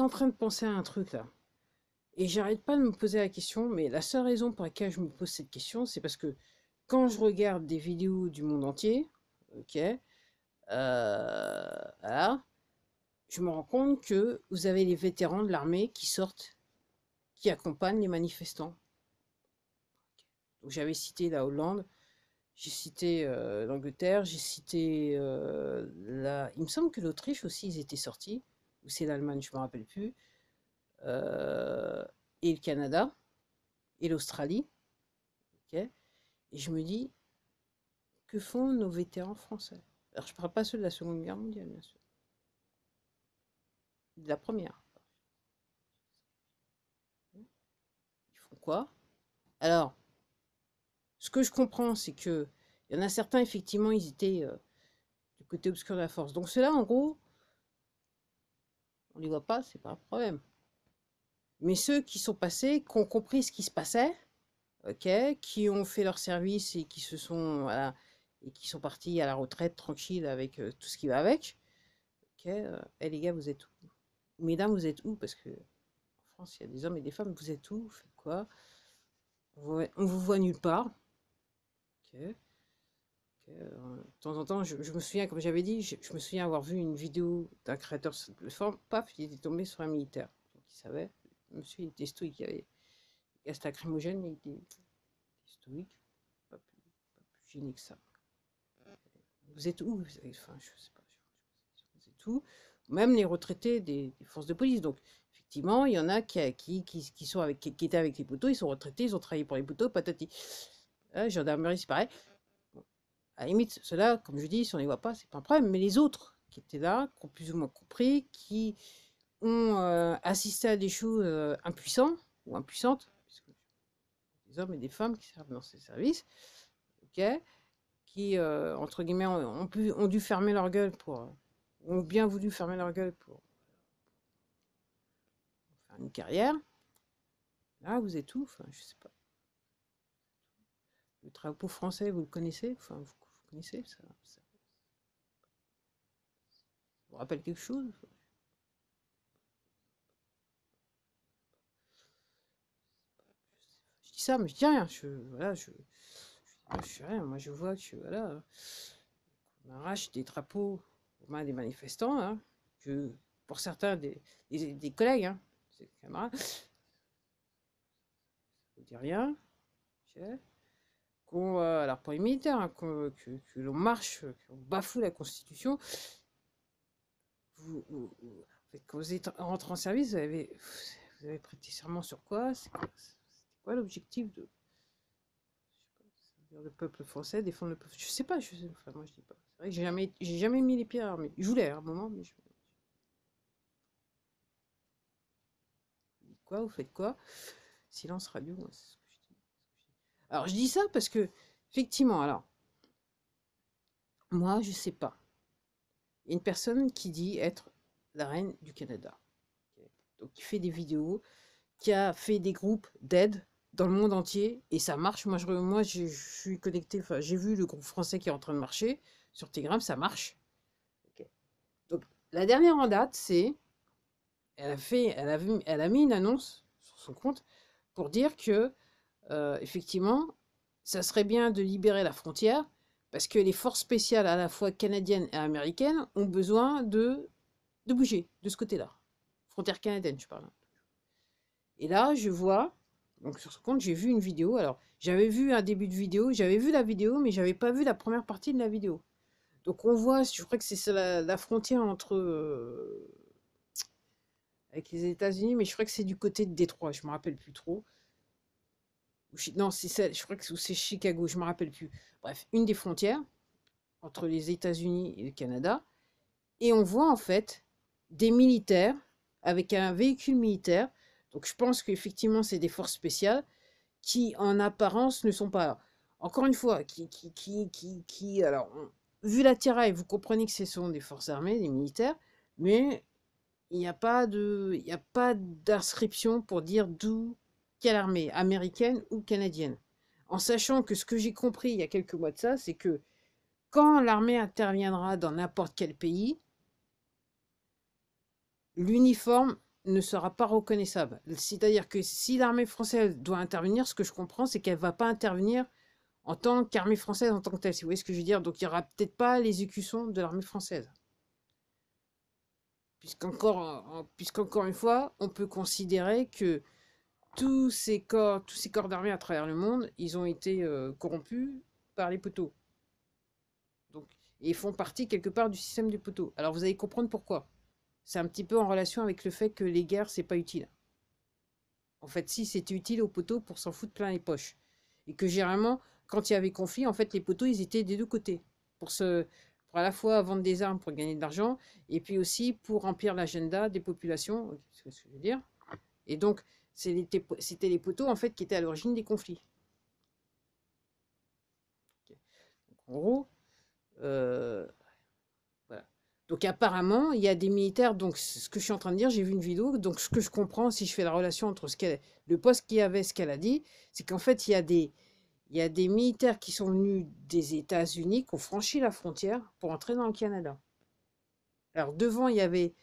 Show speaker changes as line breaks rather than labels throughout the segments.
en train de penser à un truc là. Et j'arrête pas de me poser la question, mais la seule raison pour laquelle je me pose cette question, c'est parce que quand je regarde des vidéos du monde entier, ok, euh, je me rends compte que vous avez les vétérans de l'armée qui sortent, qui accompagnent les manifestants. Donc j'avais cité la Hollande, j'ai cité euh, l'Angleterre, j'ai cité euh, la... Il me semble que l'Autriche aussi, ils étaient sortis ou c'est l'Allemagne, je me rappelle plus, euh, et le Canada, et l'Australie. et je me dis, que font nos vétérans français Alors, je ne parle pas ceux de la Seconde Guerre mondiale, bien sûr. De la première. Ils font quoi Alors, ce que je comprends, c'est que il y en a certains, effectivement, ils étaient euh, du côté obscur de la force. Donc cela là en gros, vois voit pas, c'est pas un problème. Mais ceux qui sont passés, qui ont compris ce qui se passait, ok, qui ont fait leur service et qui se sont, voilà, et qui sont partis à la retraite tranquille avec euh, tout ce qui va avec, ok, euh, eh, les gars, vous êtes où Mesdames, vous êtes où Parce que en France, il y a des hommes et des femmes, vous êtes où Vous faites quoi on vous, voit, on vous voit nulle part. ok de temps en temps, je, me souviens, comme j'avais dit, je, me souviens avoir vu une vidéo d'un créateur sur plateforme, paf, il était tombé sur un militaire. Donc il savait, monsieur il était stoïque, il avait il gaz lacrymogène, il était, il stoïque, pas plus, pas plus, gêné que ça. Vous êtes où Enfin, je sais pas, je, vous êtes où Même les retraités des, forces de police. Donc effectivement, il y en a qui, qui, qui, sont avec, qui, étaient avec les poteaux, ils sont retraités, ils ont travaillé pour les poteaux, patati. Euh, gendarmerie, c'est pareil à limite, cela, comme je dis, si on ne les voit pas, c'est pas un problème, mais les autres qui étaient là, qui ont plus ou moins compris, qui ont euh, assisté à des choses euh, impuissants ou impuissantes, des hommes et des femmes qui servent dans ces services, ok, qui, euh, entre guillemets, ont, ont dû fermer leur gueule pour. ont bien voulu fermer leur gueule pour, faire une carrière. Là, vous êtes où Enfin, je sais pas le drapeau français, vous le connaissez, enfin, connaissez ça, ça, vous rappelle quelque chose Je dis ça, mais je dis rien. Je, voilà, je, je, suis rien. Moi, je vois que voilà, on arrache des drapeaux aux mains des manifestants. Hein, que pour certains des, des, collègues, hein, des Ça vous dit rien, Bon euh, alors pour les militaires, hein, euh, que, l'on marche, euh, qu'on bafoue la Constitution, vous, vous, quand vous êtes, rentré en service, vous avez, vous avez prêté serment sur quoi C'était quoi l'objectif de le peuple français, défendre le peuple Je sais pas, je sais, moi je pas. C'est vrai que j'ai jamais, j'ai jamais mis les pieds à Je voulais à un moment, mais je. Quoi Vous faites quoi Silence radio, alors je dis ça parce que, effectivement, alors, moi, je ne sais pas. Il y a une personne qui dit être la reine du Canada. Donc qui fait des vidéos, qui a fait des groupes d'aide dans le monde entier et ça marche. Moi, je, moi, je, suis connecté, enfin, j'ai vu le groupe français qui est en train de marcher sur Telegram, ça marche. Donc, la dernière en date, c'est elle a fait, elle a, elle a mis une annonce sur son compte pour dire que euh, effectivement, ça serait bien de libérer la frontière parce que les forces spéciales à la fois canadiennes et américaines ont besoin de, bouger de ce côté-là. Frontière canadienne, je parle. Et là, je vois, donc sur ce compte, j'ai vu une vidéo. Alors, j'avais vu un début de vidéo, j'avais vu la vidéo, mais je n'avais pas vu la première partie de la vidéo. Donc on voit, je crois que c'est la, frontière entre... Euh, avec les États-Unis, mais je crois que c'est du côté de Détroit, je ne me rappelle plus trop non, c'est je crois que c'est Chicago, je ne me rappelle plus. Bref, une des frontières entre les États-Unis et le Canada. Et on voit en fait des militaires avec un véhicule militaire. Donc je pense qu'effectivement, c'est des forces spéciales qui, en apparence, ne sont pas Encore une fois, qui, qui, qui, qui, qui alors, vu la tiraille, vous comprenez que ce sont des forces armées, des militaires, mais il n'y a pas d'inscription pour dire d'où l'armée américaine ou canadienne. En sachant que ce que j'ai compris il y a quelques mois de ça, c'est que quand l'armée interviendra dans n'importe quel pays, l'uniforme ne sera pas reconnaissable. C'est-à-dire que si l'armée française doit intervenir, ce que je comprends, c'est qu'elle ne va pas intervenir en tant qu'armée française en tant que telle. Si vous voyez ce que je veux dire Donc il n'y aura peut-être pas les écussons de l'armée française. Puisqu'encore une fois, on peut considérer que tous ces corps, tous ces corps d'armée à travers le monde, ils ont été euh, corrompus par les poteaux. Donc, ils font partie quelque part du système des poteaux. Alors vous allez comprendre pourquoi. C'est un petit peu en relation avec le fait que les guerres, c'est pas utile. En fait, si c'était utile aux poteaux pour s'en foutre plein les poches. Et que généralement, quand il y avait conflit, en fait, les poteaux, ils étaient des deux côtés. Pour, se, pour à la fois vendre des armes pour gagner de l'argent, et puis aussi pour remplir l'agenda des populations. ce que je veux dire. Et donc, c'était les poteaux en fait qui étaient à l'origine des conflits. Donc, en gros, euh, Donc apparemment, il y a des militaires. Donc ce que je suis en train de dire, j'ai vu une vidéo. Donc ce que je comprends, si je fais la relation entre ce qu'elle, le poste qu'il y avait, ce qu'elle a dit, c'est qu'en fait il y a des il y a des militaires qui sont venus des États-Unis, qui ont franchi la frontière pour entrer dans le Canada. Alors devant, il y avait,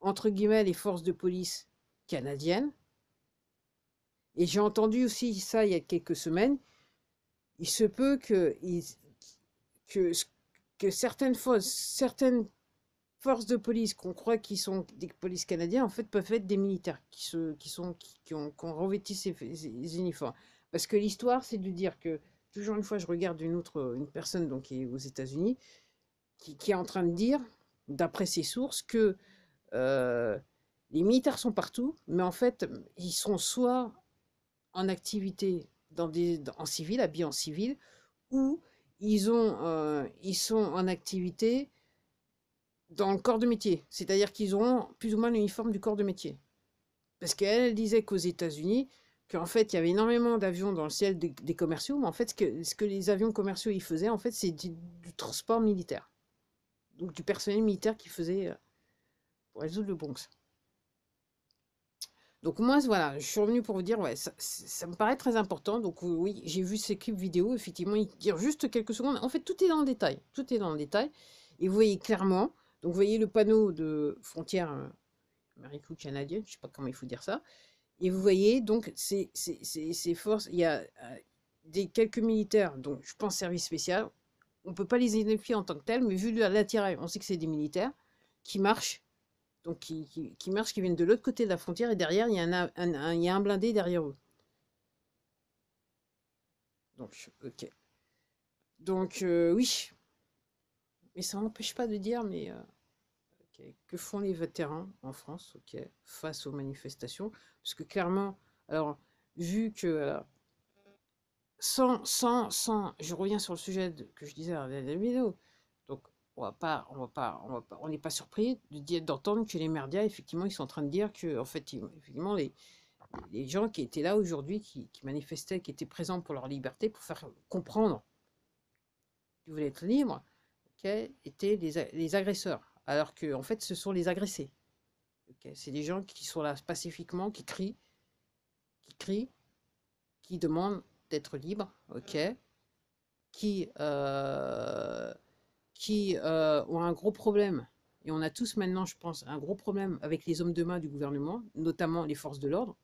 entre guillemets, les forces de police canadiennes, et j'ai entendu aussi ça il y a quelques semaines. Il se peut que, que, que certaines, certaines forces de police qu'on croit qui sont des polices canadiens, en fait, peuvent être des militaires qui, se, qui, sont, qui, ont, qui ces, uniformes. Parce que l'histoire, c'est de dire que, toujours une fois, je regarde une autre une personne donc, qui est aux États-Unis, qui, est en train de dire, d'après ses sources, que euh, les militaires sont partout, mais en fait, ils sont soit en activité dans des, en civil, habillés en civil, ou ils, ont, euh, ils sont en activité dans le corps de métier, c'est-à-dire qu'ils ont plus ou moins l'uniforme du corps de métier. Parce qu'elle disait qu'aux États-Unis, qu'en fait, il y avait énormément d'avions dans le ciel des, commerciaux, mais en fait, ce que, ce que les avions commerciaux ils faisaient, en fait, c'est du, transport militaire. Donc du personnel militaire qui faisait euh, pour résoudre le Bronx. Donc moi, voilà, je suis revenu pour vous dire, ouais, ça, me paraît très important. Donc oui, j'ai vu ces clips vidéo, effectivement, ils durent juste quelques secondes. En fait, tout est dans le détail. Tout est dans le détail. Et vous voyez clairement, donc vous voyez le panneau de frontière euh, américo canadienne, je ne sais pas comment il faut dire ça. Et vous voyez, donc, ces, forces, il y a euh, des quelques militaires, donc je pense service spécial. On ne peut pas les identifier en tant que tels, mais vu l'attirail, on sait que c'est des militaires qui marchent donc qui, qui, qui, marchent, qui viennent de l'autre côté de la frontière, et derrière, il y a un, il y un blindé derrière eux. Donc, ok. Donc, euh, oui. Mais ça n'empêche pas de dire, mais euh, que font les vétérans en France ok, face aux manifestations Parce que clairement, alors, vu que... sans, sans, sans, je reviens sur le sujet que je disais à la vidéo, on pas, on va pas, on pas, n'est pas surpris d'entendre que les merdias, effectivement, ils sont en train de dire que, en fait, effectivement, les, les gens qui étaient là aujourd'hui, qui, manifestaient, qui étaient présents pour leur liberté, pour faire comprendre qu'ils voulaient être libres, étaient les, agresseurs. Alors que, en fait, ce sont les agressés. C'est des gens qui sont là pacifiquement, qui crient, qui crient, qui demandent d'être libres, ok, qui euh, qui euh, ont un gros problème, et on a tous maintenant, je pense, un gros problème avec les hommes de main du gouvernement, notamment les forces de l'ordre.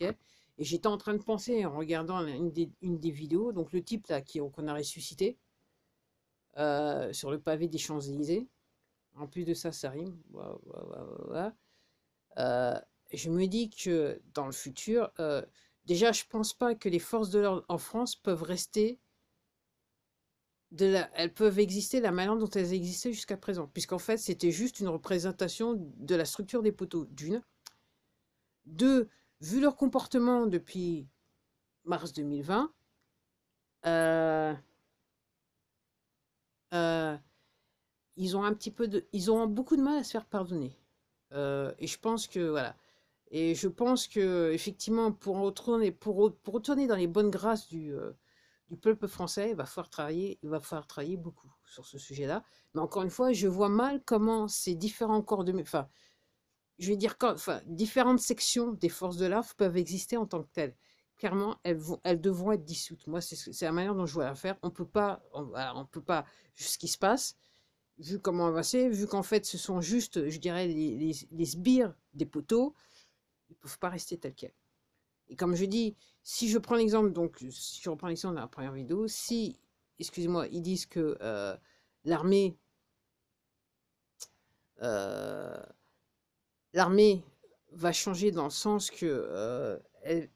et j'étais en train de penser en regardant une des, vidéos, donc le type là qu'on a ressuscité euh, sur le pavé des Champs-Élysées. En plus de ça, ça rime. Euh, je me dis que dans le futur, déjà, je pense pas que les forces de l'ordre en France peuvent rester elles peuvent exister la manière dont elles existaient jusqu'à présent, puisqu'en fait c'était juste une représentation de la structure des poteaux, d'une. Deux, vu leur comportement depuis mars 2020, euh, euh, ils ont un petit peu de, ils ont beaucoup de mal à se faire pardonner. Euh, et je pense que voilà. Et je pense que effectivement pour retourner, pour, pour retourner dans les bonnes grâces du, le peuple français, il va falloir travailler, il va falloir travailler beaucoup sur ce sujet-là. Mais encore une fois, je vois mal comment ces différents corps de... Enfin, je vais dire, enfin, différentes sections des forces de l'AF peuvent exister en tant que telles. Clairement, elles, vont, elles devront être dissoutes. Moi, c'est la manière dont je vois l'affaire. On peut pas, on, peut pas, ce qui se passe, vu comment avancer, vu qu'en fait, ce sont juste, je dirais, les, les sbires des poteaux, ils ne peuvent pas rester tels quels. Et comme je dis, si je prends l'exemple, donc si je reprends l'exemple de la première vidéo, si, excusez-moi, ils disent que euh, l'armée euh, l'armée va changer dans le sens que euh, elles,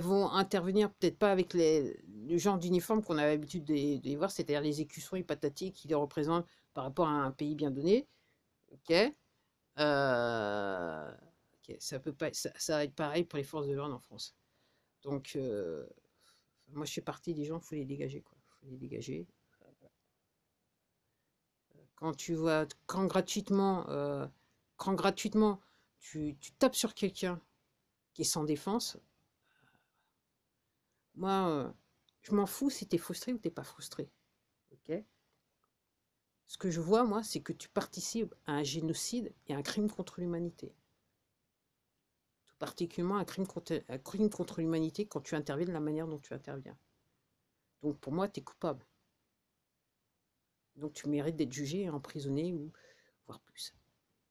vont intervenir peut-être pas avec le genre d'uniforme qu'on a l'habitude de, voir, c'est-à-dire les écussons et qui les représentent par rapport à un pays bien donné. Ok. Ça peut ça, va être pareil pour les forces de l'ordre en France. Donc, euh, moi, je suis partie des gens, faut les dégager, quoi. Faut les dégager. Quand tu vois, quand gratuitement, euh, quand gratuitement, tu, tapes sur quelqu'un qui est sans défense, moi, euh, je m'en fous si tu es frustré ou t'es pas frustré. Ok. Ce que je vois, moi, c'est que tu participes à un génocide et un crime contre l'humanité particulièrement un crime contre, l'humanité quand tu interviens de la manière dont tu interviens. Donc pour moi, tu es coupable. Donc tu mérites d'être jugé, emprisonné, ou voire plus.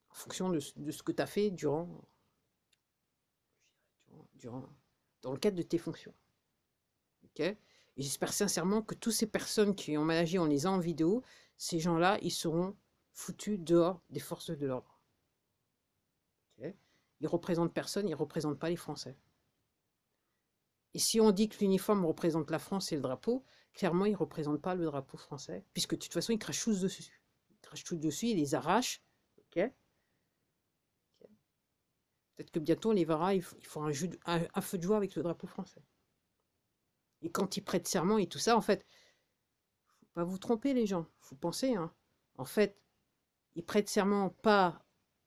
En fonction de, ce que tu as fait durant, dans le cadre de tes fonctions. Ok et j'espère sincèrement que toutes ces personnes qui ont managé, en les en vidéo, ces gens-là, ils seront foutus dehors des forces de l'ordre. Ils représentent personne, ils représentent pas les Français. Et si on dit que l'uniforme représente la France et le drapeau, clairement, ils ne représentent pas le drapeau français, puisque de toute façon, ils crachent tous dessus. Ils crachent tous dessus, ils les arrachent. Ok, Peut-être que bientôt, on les verra, ils font un, de, feu de joie avec le drapeau français. Et quand ils prêtent serment et tout ça, en fait, faut pas vous tromper, les gens. faut penser. Hein. En fait, ils prêtent serment pas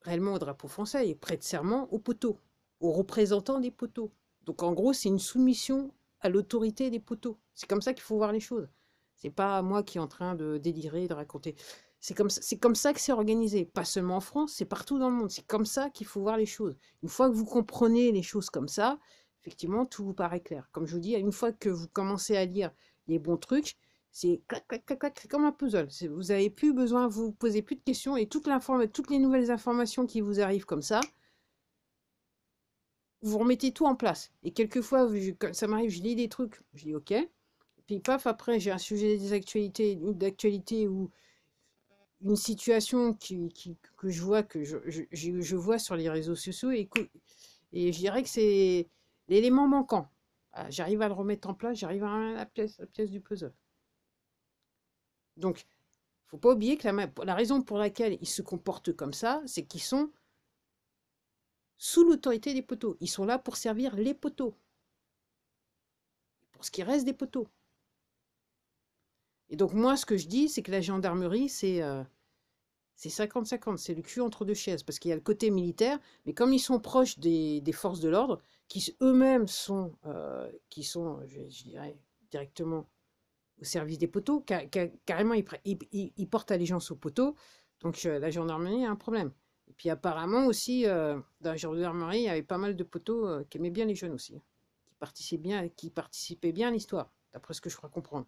réellement au drapeau français et de serment aux poteaux, aux représentants des poteaux. Donc en gros, c'est une soumission à l'autorité des poteaux. C'est comme ça qu'il faut voir les choses. C'est pas moi qui est en train de délirer, de raconter. C'est comme, comme, ça que c'est organisé. Pas seulement en France, c'est partout dans le monde. C'est comme ça qu'il faut voir les choses. Une fois que vous comprenez les choses comme ça, effectivement, tout vous paraît clair. Comme je vous dis, une fois que vous commencez à lire les bons trucs, c'est comme un puzzle. Vous n'avez plus besoin, vous, vous posez plus de questions et toute toutes les nouvelles informations qui vous arrivent comme ça, vous remettez tout en place. Et quelquefois, ça m'arrive, je lis des trucs, je dis ok. Puis paf, après, j'ai un sujet des actualités, d'actualité ou une situation qui, que je vois, que je, je, vois sur les réseaux sociaux et, et je dirais que c'est l'élément manquant. Ah, j'arrive à le remettre en place, j'arrive à la pièce, la pièce du puzzle. Donc, il ne faut pas oublier que la, raison pour laquelle ils se comportent comme ça, c'est qu'ils sont sous l'autorité des poteaux. Ils sont là pour servir les poteaux. Pour ce qui reste des poteaux. Et donc moi, ce que je dis, c'est que la gendarmerie, c'est 50-50, euh, c'est le cul entre deux chaises, parce qu'il y a le côté militaire, mais comme ils sont proches des, forces de l'ordre, qui eux-mêmes sont, euh, qui sont, je dirais, directement au service des poteaux. carrément, ils, il portent allégeance aux poteaux. Donc euh, la gendarmerie a un problème. Et puis apparemment aussi, euh, dans la gendarmerie, il y avait pas mal de poteaux euh, qui aimaient bien les jeunes aussi, qui participaient bien, qui bien à l'histoire, d'après ce que je crois comprendre.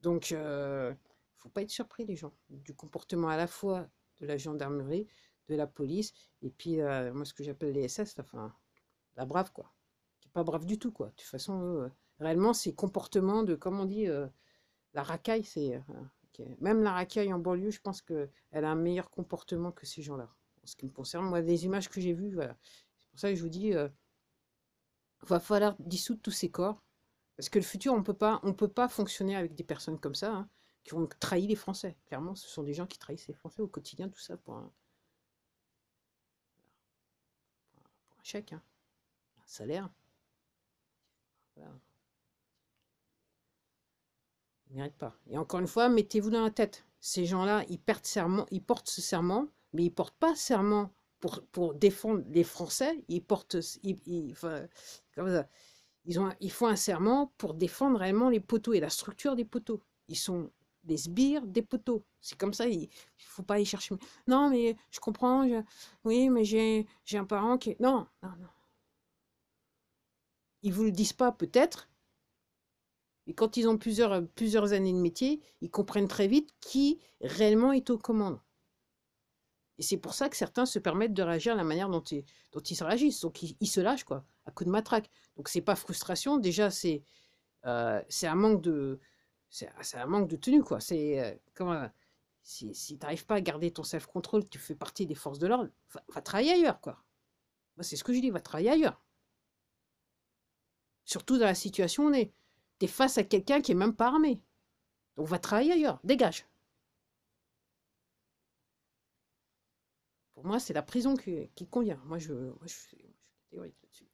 Donc, ne faut pas être surpris les gens du comportement à la fois de la gendarmerie, de la police, et puis moi ce que j'appelle les SS, enfin la brave quoi, qui n'est pas brave du tout quoi. De toute façon, réellement ces comportements de, comme on dit, la racaille, c'est. Euh, Même la racaille en banlieue, je pense qu'elle a un meilleur comportement que ces gens-là. En ce qui me concerne, moi, des images que j'ai vues, voilà. C'est pour ça que je vous dis, il euh, va falloir dissoudre tous ces corps. Parce que le futur, on peut pas, peut pas fonctionner avec des personnes comme ça, hein, qui vont trahi les Français. Clairement, ce sont des gens qui trahissent les Français au quotidien, tout ça, pour un, pour chèque, hein. un salaire. Voilà. Ils pas. Et encore une fois, mettez-vous dans la tête. Ces gens-là, ils, perdent serment, ils portent ce serment, mais ils portent pas serment pour, pour défendre les Français. Ils portent, ils, ils, Ils, ont, ils font un serment pour défendre réellement les poteaux et la structure des poteaux. Ils sont des sbires, des poteaux. C'est comme ça, il ne faut pas aller chercher. Non, mais je comprends, oui, mais j'ai un parent qui... Non, non, non. Ils vous le disent pas peut-être, et quand ils ont plusieurs, euh, plusieurs années de métier, ils comprennent très vite qui réellement est aux commandes. Et c'est pour ça que certains se permettent de réagir de la manière dont ils, dont ils réagissent. Donc ils, se lâchent, quoi, à coup de matraque. Donc c'est pas frustration, déjà c'est euh, un manque de. C'est un manque de tenue, quoi. C'est. Euh, comment. Si, tu n'arrives pas à garder ton self-control, tu fais partie des forces de l'ordre, va, travailler ailleurs, quoi. c'est ce que je dis, va travailler ailleurs. Surtout dans la situation où on est. Tu es face à quelqu'un qui n'est même pas armé. On va travailler ailleurs. Dégage. Pour moi, c'est la prison qui, convient. Moi, je, suis là-dessus.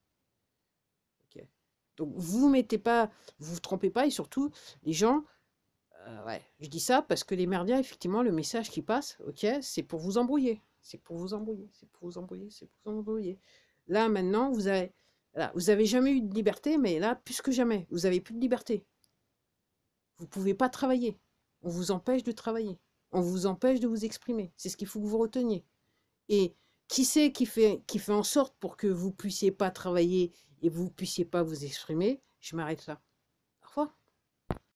Donc, vous mettez pas, vous vous trompez pas, et surtout, les gens, euh, ouais, je dis ça parce que les merdias, effectivement, le message qui passe, ok, c'est pour vous embrouiller. C'est pour vous embrouiller, c'est pour vous embrouiller, c'est pour vous embrouiller. Là, maintenant, vous avez, vous n'avez jamais eu de liberté, mais là, plus que jamais, vous n'avez plus de liberté. Vous ne pouvez pas travailler. On vous empêche de travailler. On vous empêche de vous exprimer. C'est ce qu'il faut que vous reteniez. Et qui c'est qui fait, qui fait en sorte pour que vous ne puissiez pas travailler et vous puissiez pas vous exprimer Je m'arrête là.